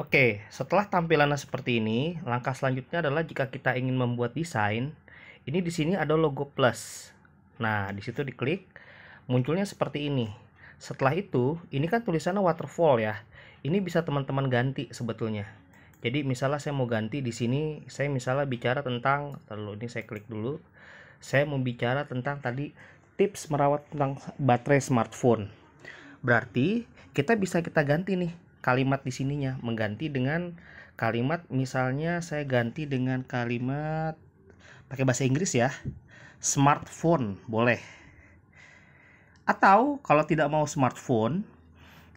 Oke, setelah tampilannya seperti ini, langkah selanjutnya adalah jika kita ingin membuat desain, ini di sini ada logo plus. Nah, di situ diklik, munculnya seperti ini. Setelah itu, ini kan tulisannya waterfall ya. Ini bisa teman-teman ganti sebetulnya. Jadi misalnya saya mau ganti di sini, saya misalnya bicara tentang, lalu ini saya klik dulu. Saya mau bicara tentang tadi tips merawat tentang baterai smartphone. Berarti kita bisa kita ganti nih kalimat di sininya mengganti dengan kalimat misalnya saya ganti dengan kalimat pakai bahasa Inggris ya smartphone boleh atau kalau tidak mau smartphone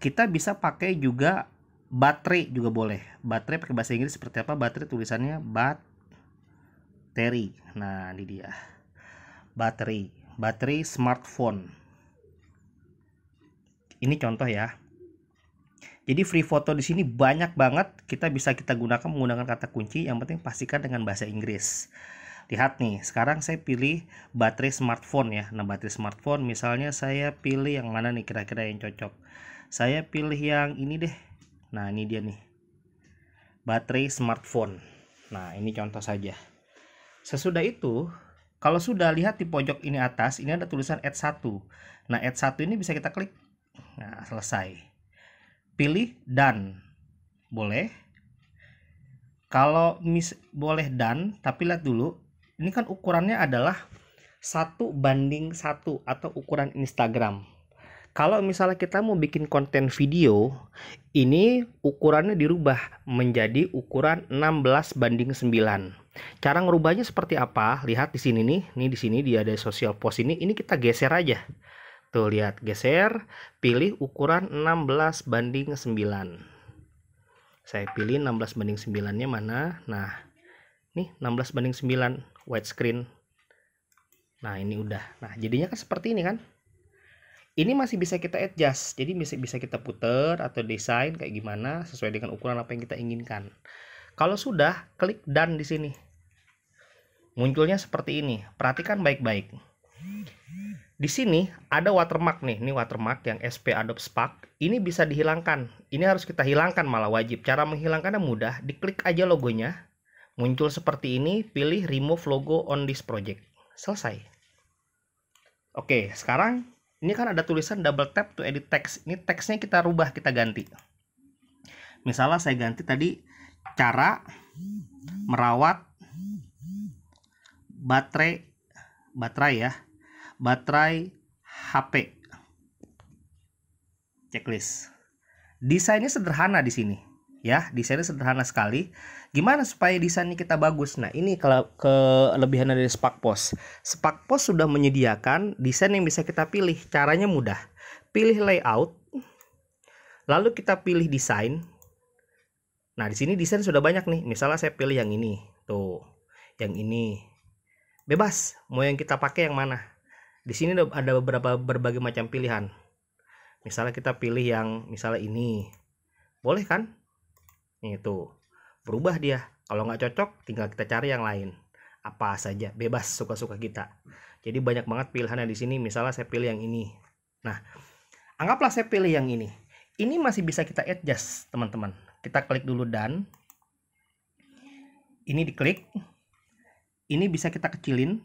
kita bisa pakai juga baterai juga boleh baterai pakai bahasa Inggris seperti apa baterai tulisannya bateri nah ini dia baterai baterai smartphone ini contoh ya jadi free foto di sini banyak banget kita bisa kita gunakan menggunakan kata kunci yang penting pastikan dengan bahasa Inggris. Lihat nih, sekarang saya pilih baterai smartphone ya. Nah, baterai smartphone misalnya saya pilih yang mana nih kira-kira yang cocok. Saya pilih yang ini deh. Nah, ini dia nih. Baterai smartphone. Nah, ini contoh saja. Sesudah itu, kalau sudah lihat di pojok ini atas, ini ada tulisan add 1. Nah, add 1 ini bisa kita klik. Nah, selesai pilih dan boleh kalau mis boleh dan tapi lihat dulu ini kan ukurannya adalah satu banding satu atau ukuran Instagram kalau misalnya kita mau bikin konten video ini ukurannya dirubah menjadi ukuran 16 banding 9 cara ngerubahnya seperti apa lihat di sini nih nih di sini dia ada social post ini ini kita geser aja Tuh lihat, geser, pilih ukuran 16 banding 9. Saya pilih 16 banding 9-nya mana? Nah, nih 16 banding 9 white screen. Nah, ini udah. Nah, jadinya kan seperti ini kan? Ini masih bisa kita adjust. Jadi bisa bisa kita puter atau desain kayak gimana sesuai dengan ukuran apa yang kita inginkan. Kalau sudah, klik dan di sini. Munculnya seperti ini. Perhatikan baik-baik. Di sini ada watermark nih, ini watermark yang SP Adobe Spark. Ini bisa dihilangkan. Ini harus kita hilangkan malah wajib. Cara menghilangkannya mudah, diklik aja logonya. Muncul seperti ini, pilih remove logo on this project. Selesai. Oke, sekarang ini kan ada tulisan double tap to edit text. Ini teksnya kita rubah, kita ganti. Misalnya saya ganti tadi cara merawat baterai baterai ya baterai HP. Checklist. Desainnya sederhana di sini, ya. Desainnya sederhana sekali. Gimana supaya desainnya kita bagus? Nah, ini ke kelebihan dari Sparkpos. Sparkpos sudah menyediakan desain yang bisa kita pilih. Caranya mudah. Pilih layout, lalu kita pilih desain. Nah, di sini desain sudah banyak nih. Misalnya saya pilih yang ini, tuh. Yang ini. Bebas, mau yang kita pakai yang mana? di sini ada beberapa berbagai macam pilihan misalnya kita pilih yang misalnya ini boleh kan itu berubah dia kalau nggak cocok tinggal kita cari yang lain apa saja bebas suka-suka kita jadi banyak banget pilihannya di sini misalnya saya pilih yang ini nah anggaplah saya pilih yang ini ini masih bisa kita adjust teman-teman kita klik dulu dan ini diklik ini bisa kita kecilin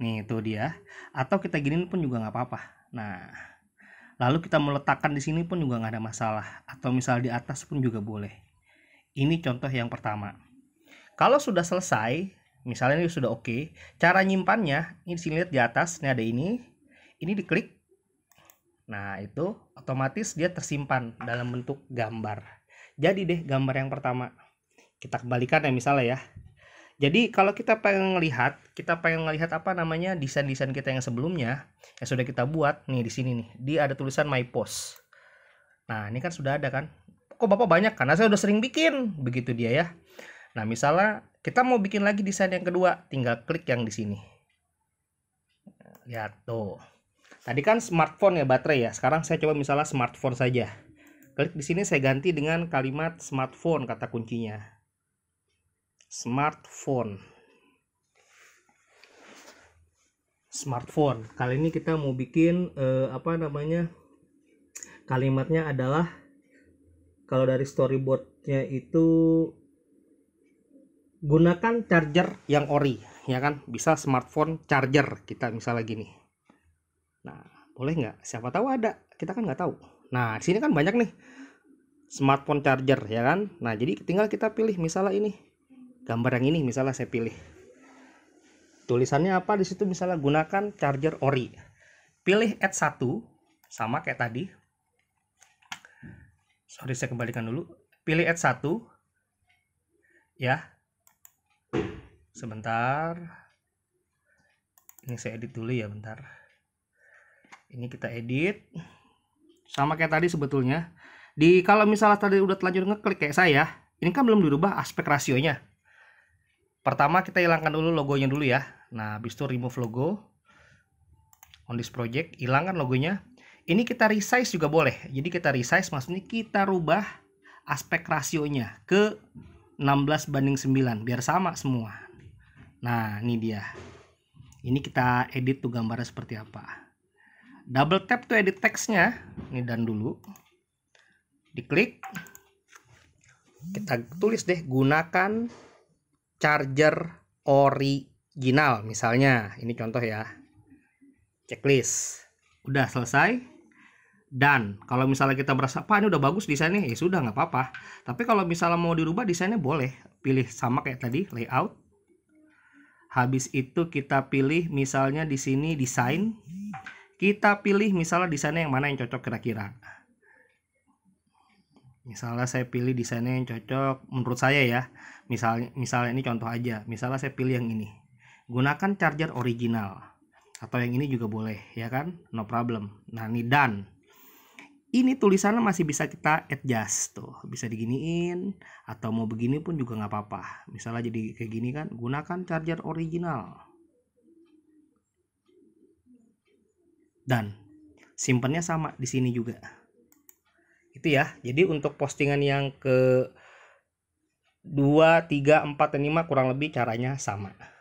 Nih, itu dia. Atau kita giniin pun juga nggak apa-apa. Nah, lalu kita meletakkan di sini pun juga nggak ada masalah. Atau misal di atas pun juga boleh. Ini contoh yang pertama. Kalau sudah selesai, misalnya ini sudah oke, okay, cara nyimpannya, ini sini lihat di atas, ini ada ini, ini diklik, Nah, itu otomatis dia tersimpan dalam bentuk gambar. Jadi deh gambar yang pertama. Kita kembalikan ya misalnya ya. Jadi kalau kita pengen melihat, kita pengen melihat apa namanya desain-desain kita yang sebelumnya yang sudah kita buat nih di sini nih. Di ada tulisan my post. Nah, ini kan sudah ada kan? Kok Bapak banyak? Karena saya udah sering bikin, begitu dia ya. Nah, misalnya kita mau bikin lagi desain yang kedua, tinggal klik yang di sini. Lihat tuh. Tadi kan smartphone ya baterai ya. Sekarang saya coba misalnya smartphone saja. Klik di sini saya ganti dengan kalimat smartphone kata kuncinya smartphone smartphone kali ini kita mau bikin eh, apa namanya kalimatnya adalah kalau dari storyboardnya itu gunakan charger yang ori ya kan bisa smartphone charger kita misalnya gini nah boleh nggak siapa tahu ada kita kan nggak tahu nah di sini kan banyak nih smartphone charger ya kan nah jadi tinggal kita pilih misalnya ini gambar yang ini misalnya saya pilih tulisannya apa di situ misalnya gunakan charger ori pilih add 1 sama kayak tadi sorry saya kembalikan dulu pilih add 1 ya sebentar ini saya edit dulu ya bentar ini kita edit sama kayak tadi sebetulnya di kalau misalnya tadi udah terlanjur ngeklik kayak saya ini kan belum dirubah aspek rasionya pertama kita hilangkan dulu logonya dulu ya nah habis itu remove logo on this project hilangkan logonya ini kita resize juga boleh jadi kita resize maksudnya kita rubah aspek rasionya ke 16 banding 9 biar sama semua nah ini dia ini kita edit tuh gambarnya seperti apa double tap tuh edit teksnya ini dan dulu diklik kita tulis deh gunakan charger original misalnya. Ini contoh ya. Checklist. Udah selesai. Dan kalau misalnya kita merasa, Pak ini udah bagus desainnya, ya sudah nggak apa-apa. Tapi kalau misalnya mau dirubah desainnya boleh. Pilih sama kayak tadi, layout. Habis itu kita pilih misalnya di sini desain. Kita pilih misalnya desainnya yang mana yang cocok kira-kira misalnya saya pilih desainnya yang cocok menurut saya ya misalnya misalnya ini contoh aja misalnya saya pilih yang ini gunakan charger original atau yang ini juga boleh ya kan no problem nah ini done. ini tulisannya masih bisa kita adjust tuh bisa diginiin atau mau begini pun juga nggak apa-apa misalnya jadi kayak gini kan gunakan charger original dan simpennya sama di sini juga itu ya jadi untuk postingan yang ke 2, 3, 4, dan 5 kurang lebih caranya sama